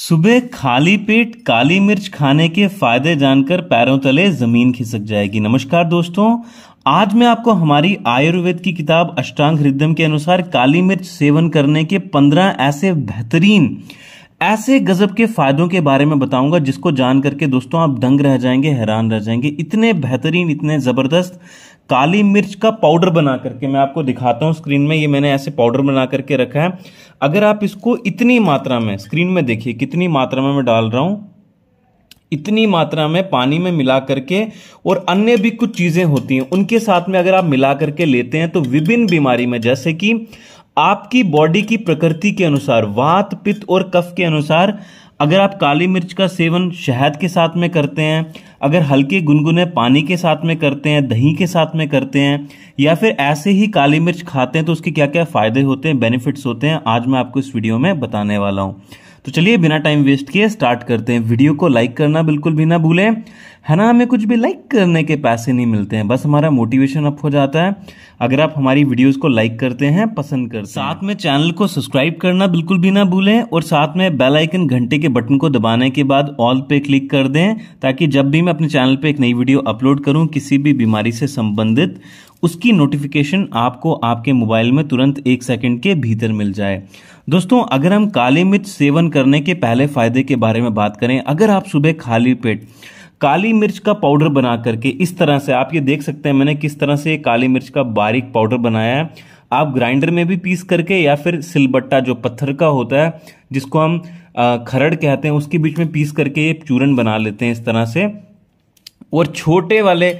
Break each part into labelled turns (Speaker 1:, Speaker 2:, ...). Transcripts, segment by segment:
Speaker 1: सुबह खाली पेट काली मिर्च खाने के फायदे जानकर पैरों तले जमीन खिसक जाएगी नमस्कार दोस्तों आज मैं आपको हमारी आयुर्वेद की किताब अष्टांग हृदय के अनुसार काली मिर्च सेवन करने के पंद्रह ऐसे बेहतरीन ऐसे गजब के फायदों के बारे में बताऊंगा जिसको जान करके दोस्तों आप दंग रह जाएंगे हैरान रह जाएंगे इतने बेहतरीन इतने जबरदस्त काली मिर्च का पाउडर बना करके मैं आपको दिखाता हूँ स्क्रीन में ये मैंने ऐसे पाउडर बना करके रखा है अगर आप इसको इतनी मात्रा में स्क्रीन में देखिए कितनी मात्रा में मैं डाल रहा हूँ इतनी मात्रा में पानी में मिला करके और अन्य भी कुछ चीज़ें होती हैं उनके साथ में अगर आप मिला करके लेते हैं तो विभिन्न बीमारी में जैसे कि आपकी बॉडी की प्रकृति के अनुसार वात पित्त और कफ के अनुसार अगर आप काली मिर्च का सेवन शहद के साथ में करते हैं अगर हल्के गुनगुने पानी के साथ में करते हैं दही के साथ में करते हैं या फिर ऐसे ही काली मिर्च खाते हैं तो उसके क्या क्या फ़ायदे होते हैं बेनिफिट्स होते हैं आज मैं आपको इस वीडियो में बताने वाला हूँ तो चलिए बिना टाइम वेस्ट किए स्टार्ट करते हैं वीडियो को लाइक करना बिल्कुल भी ना भूलें है ना हमें कुछ भी लाइक करने के पैसे नहीं मिलते हैं बस हमारा मोटिवेशन अप हो जाता है अगर आप हमारी वीडियोस को लाइक करते हैं पसंद कर साथ में चैनल को सब्सक्राइब करना बिल्कुल भी ना भूलें और साथ में बेल आइकन घंटे के बटन को दबाने के बाद ऑल पे क्लिक कर दें ताकि जब भी मैं अपने चैनल पे एक नई वीडियो अपलोड करूं किसी भी बीमारी से संबंधित उसकी नोटिफिकेशन आपको आपके मोबाइल में तुरंत एक सेकेंड के भीतर मिल जाए दोस्तों अगर हम काली मिर्च सेवन करने के पहले फायदे के बारे में बात करें अगर आप सुबह खाली पेट काली मिर्च का पाउडर बना करके इस तरह से आप ये देख सकते हैं मैंने किस तरह से काली मिर्च का बारीक पाउडर बनाया है आप ग्राइंडर में भी पीस करके या फिर सिलबट्टा जो पत्थर का होता है जिसको हम खरड़ कहते हैं उसके बीच में पीस करके ये चूरन बना लेते हैं इस तरह से और छोटे वाले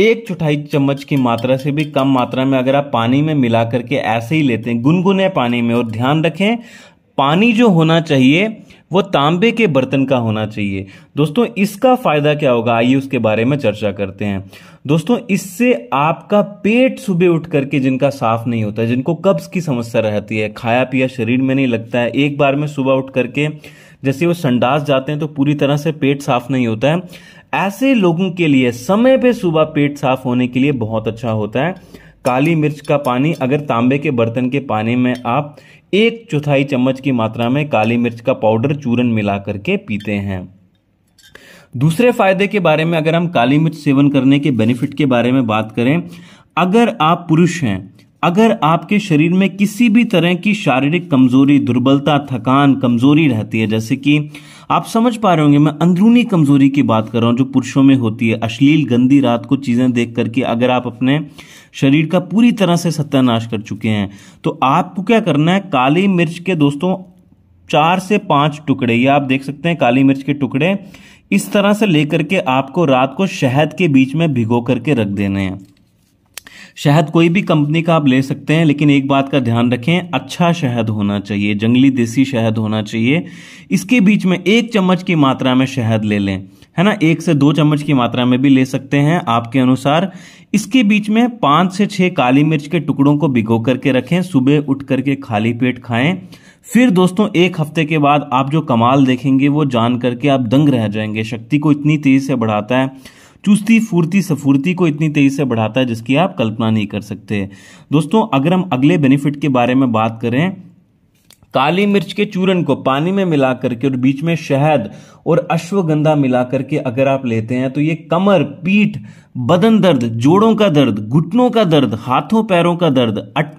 Speaker 1: एक चौथाई चम्मच की मात्रा से भी कम मात्रा में अगर आप पानी में मिला करके ऐसे ही लेते हैं गुनगुने पानी में और ध्यान रखें पानी जो होना चाहिए वो तांबे के बर्तन का होना चाहिए दोस्तों इसका फायदा क्या होगा आइए उसके बारे में चर्चा करते हैं दोस्तों इससे आपका पेट सुबह उठ करके जिनका साफ नहीं होता जिनको कब्ज की समस्या रहती है खाया पिया शरीर में नहीं लगता है एक बार में सुबह उठ करके जैसे वो संडास जाते हैं तो पूरी तरह से पेट साफ नहीं होता है ऐसे लोगों के लिए समय पे सुबह पेट साफ होने के लिए बहुत अच्छा होता है काली मिर्च का पानी अगर तांबे के बर्तन के पानी में आप एक चौथाई चम्मच की मात्रा में काली मिर्च का पाउडर चूरन मिला करके पीते हैं दूसरे फायदे के बारे में अगर हम काली मिर्च सेवन करने के बेनिफिट के बारे में बात करें अगर आप पुरुष हैं अगर आपके शरीर में किसी भी तरह की शारीरिक कमजोरी दुर्बलता थकान कमजोरी रहती है जैसे कि आप समझ पा रहे होंगे मैं अंदरूनी कमजोरी की बात कर रहा हूँ जो पुरुषों में होती है अश्लील गंदी रात को चीजें देख करके अगर आप अपने शरीर का पूरी तरह से सत्यानाश कर चुके हैं तो आपको क्या करना है काली मिर्च के दोस्तों चार से पांच टुकड़े ये आप देख सकते हैं काली मिर्च के टुकड़े इस तरह से लेकर के आपको रात को शहद के बीच में भिगो करके रख देने हैं शहद कोई भी कंपनी का आप ले सकते हैं लेकिन एक बात का ध्यान रखें अच्छा शहद होना चाहिए जंगली देसी शहद होना चाहिए इसके बीच में एक चम्मच की मात्रा में शहद ले लें है ना एक से दो चम्मच की मात्रा में भी ले सकते हैं आपके अनुसार इसके बीच में पांच से छः काली मिर्च के टुकड़ों को भिगो करके रखें सुबह उठ करके खाली पेट खाएं फिर दोस्तों एक हफ्ते के बाद आप जो कमाल देखेंगे वो जान करके आप दंग रह जाएंगे शक्ति को इतनी तेजी से बढ़ाता है चुस्ती फुर्ती सफुर्ती को इतनी तेजी से बढ़ाता है जिसकी आप कल्पना नहीं कर सकते दोस्तों अगर हम अगले बेनिफिट के बारे में बात करें काली मिर्च के चूरन को पानी में मिला करके और बीच में शहद और अश्वगंधा मिलाकर के अगर आप लेते हैं तो ये कमर पीठ बदन दर्द जोड़ों का दर्द घुटनों का दर्द हाथों पैरों का दर्द अट,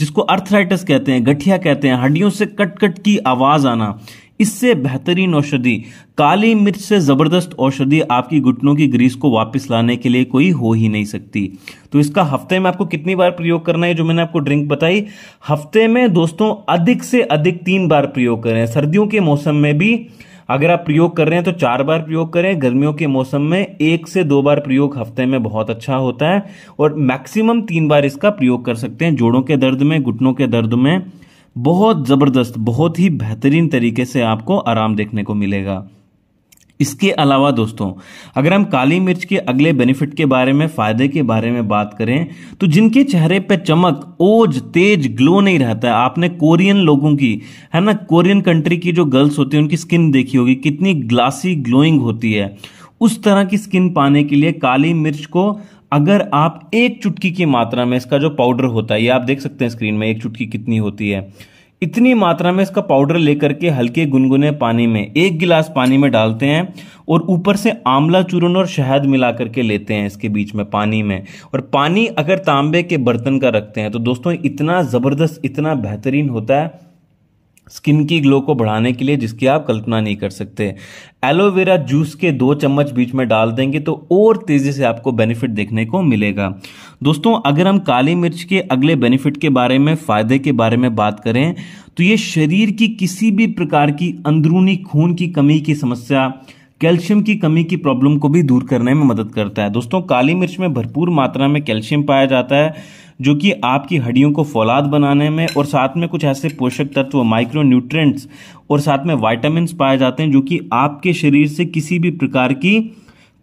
Speaker 1: जिसको अर्थराइटिस कहते हैं गठिया कहते हैं हड्डियों से कट कट की आवाज आना इससे बेहतरीन औषधि काली मिर्च से ज़बरदस्त औषधि आपकी घुटनों की ग्रीस को वापस लाने के लिए कोई हो ही नहीं सकती तो इसका हफ्ते में आपको कितनी बार प्रयोग करना है जो मैंने आपको ड्रिंक बताई हफ्ते में दोस्तों अधिक से अधिक तीन बार प्रयोग करें सर्दियों के मौसम में भी अगर आप प्रयोग कर रहे हैं तो चार बार प्रयोग करें गर्मियों के मौसम में एक से दो बार प्रयोग हफ्ते में बहुत अच्छा होता है और मैक्सिमम तीन बार इसका प्रयोग कर सकते हैं जोड़ों के दर्द में घुटनों के दर्द में बहुत ज़बरदस्त बहुत ही बेहतरीन तरीके से आपको आराम देखने को मिलेगा इसके अलावा दोस्तों अगर हम काली मिर्च के अगले बेनिफिट के बारे में फायदे के बारे में बात करें तो जिनके चेहरे पर चमक ओज तेज ग्लो नहीं रहता है आपने कोरियन लोगों की है ना कोरियन कंट्री की जो गर्ल्स होती है उनकी स्किन देखी होगी कितनी ग्लासी ग्लोइंग होती है उस तरह की स्किन पाने के लिए काली मिर्च को अगर आप एक चुटकी की मात्रा में इसका जो पाउडर होता है ये आप देख सकते हैं स्क्रीन में एक चुटकी कितनी होती है इतनी मात्रा में इसका पाउडर लेकर के हल्के गुनगुने पानी में एक गिलास पानी में डालते हैं और ऊपर से आंवला चूरन और शहद मिला करके लेते हैं इसके बीच में पानी में और पानी अगर तांबे के बर्तन का रखते हैं तो दोस्तों इतना ज़बरदस्त इतना बेहतरीन होता है स्किन की ग्लो को बढ़ाने के लिए जिसकी आप कल्पना नहीं कर सकते एलोवेरा जूस के दो चम्मच बीच में डाल देंगे तो और तेजी से आपको बेनिफिट देखने को मिलेगा दोस्तों अगर हम काली मिर्च के अगले बेनिफिट के बारे में फायदे के बारे में बात करें तो ये शरीर की किसी भी प्रकार की अंदरूनी खून की कमी की समस्या कैल्शियम की कमी की प्रॉब्लम को भी दूर करने में मदद करता है दोस्तों काली मिर्च में भरपूर मात्रा में कैल्शियम पाया जाता है जो कि आपकी हड्डियों को फौलाद बनाने में और साथ में कुछ ऐसे पोषक तत्व माइक्रो न्यूट्रेंट्स और साथ में वाइटामिन पाए जाते हैं जो कि आपके शरीर से किसी भी प्रकार की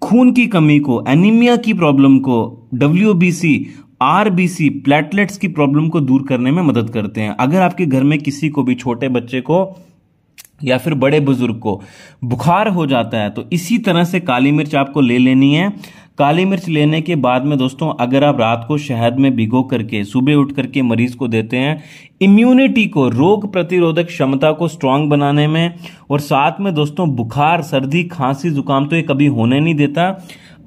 Speaker 1: खून की कमी को एनीमिया की प्रॉब्लम को डब्ल्यू आरबीसी प्लेटलेट्स की प्रॉब्लम को दूर करने में मदद करते हैं अगर आपके घर में किसी को भी छोटे बच्चे को या फिर बड़े बुजुर्ग को बुखार हो जाता है तो इसी तरह से काली मिर्च आपको ले लेनी है काली मिर्च लेने के बाद में दोस्तों अगर आप रात को शहद में भिगो करके सुबह उठ करके मरीज को देते हैं इम्यूनिटी को रोग प्रतिरोधक क्षमता को स्ट्रांग बनाने में और साथ में दोस्तों बुखार सर्दी खांसी जुकाम तो ये कभी होने नहीं देता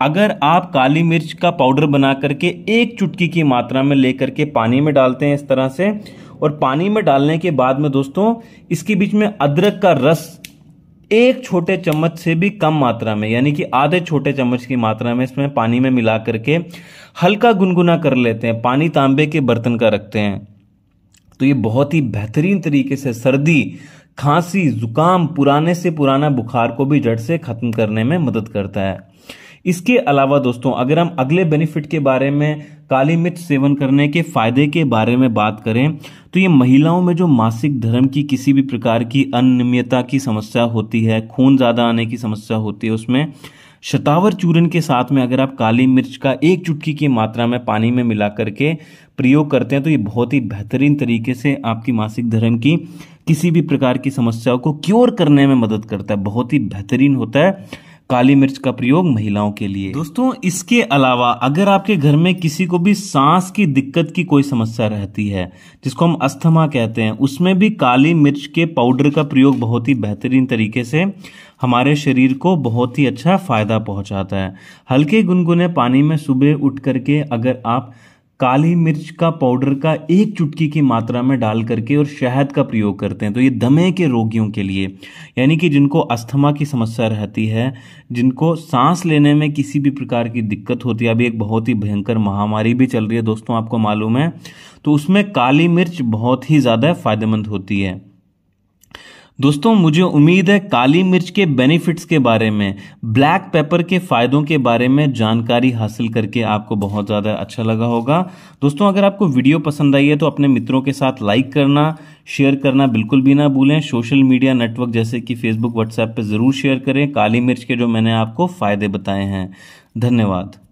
Speaker 1: अगर आप काली मिर्च का पाउडर बना करके एक चुटकी की मात्रा में लेकर के पानी में डालते हैं इस तरह से और पानी में डालने के बाद में दोस्तों इसके बीच में अदरक का रस एक छोटे चम्मच से भी कम मात्रा में यानी कि आधे छोटे चम्मच की मात्रा में इसमें पानी में मिला करके हल्का गुनगुना कर लेते हैं पानी तांबे के बर्तन का रखते हैं तो ये बहुत ही बेहतरीन तरीके से सर्दी खांसी जुकाम पुराने से पुराना बुखार को भी जड़ से खत्म करने में मदद करता है इसके अलावा दोस्तों अगर हम अगले बेनिफिट के बारे में काली मिर्च सेवन करने के फायदे के बारे में बात करें तो ये महिलाओं में जो मासिक धर्म की किसी भी प्रकार की अनियमितता की समस्या होती है खून ज़्यादा आने की समस्या होती है उसमें शतावर चूर्ण के साथ में अगर आप काली मिर्च का एक चुटकी की मात्रा में पानी में मिला करके प्रयोग करते हैं तो ये बहुत ही बेहतरीन तरीके से आपकी मासिक धर्म की किसी भी प्रकार की समस्याओं को क्योर करने में मदद करता है बहुत ही बेहतरीन होता है काली मिर्च का प्रयोग महिलाओं के लिए दोस्तों इसके अलावा अगर आपके घर में किसी को भी सांस की दिक्कत की कोई समस्या रहती है जिसको हम अस्थमा कहते हैं उसमें भी काली मिर्च के पाउडर का प्रयोग बहुत ही बेहतरीन तरीके से हमारे शरीर को बहुत ही अच्छा फायदा पहुंचाता है हल्के गुनगुने पानी में सुबह उठ करके अगर आप काली मिर्च का पाउडर का एक चुटकी की मात्रा में डाल करके और शहद का प्रयोग करते हैं तो ये दमे के रोगियों के लिए यानी कि जिनको अस्थमा की समस्या रहती है जिनको सांस लेने में किसी भी प्रकार की दिक्कत होती है अभी एक बहुत ही भयंकर महामारी भी चल रही है दोस्तों आपको मालूम है तो उसमें काली मिर्च बहुत ही ज़्यादा फ़ायदेमंद होती है दोस्तों मुझे उम्मीद है काली मिर्च के बेनिफिट्स के बारे में ब्लैक पेपर के फ़ायदों के बारे में जानकारी हासिल करके आपको बहुत ज़्यादा अच्छा लगा होगा दोस्तों अगर आपको वीडियो पसंद आई है तो अपने मित्रों के साथ लाइक करना शेयर करना बिल्कुल भी ना भूलें सोशल मीडिया नेटवर्क जैसे कि फेसबुक व्हाट्सएप पर ज़रूर शेयर करें काली मिर्च के जो मैंने आपको फ़ायदे बताए हैं धन्यवाद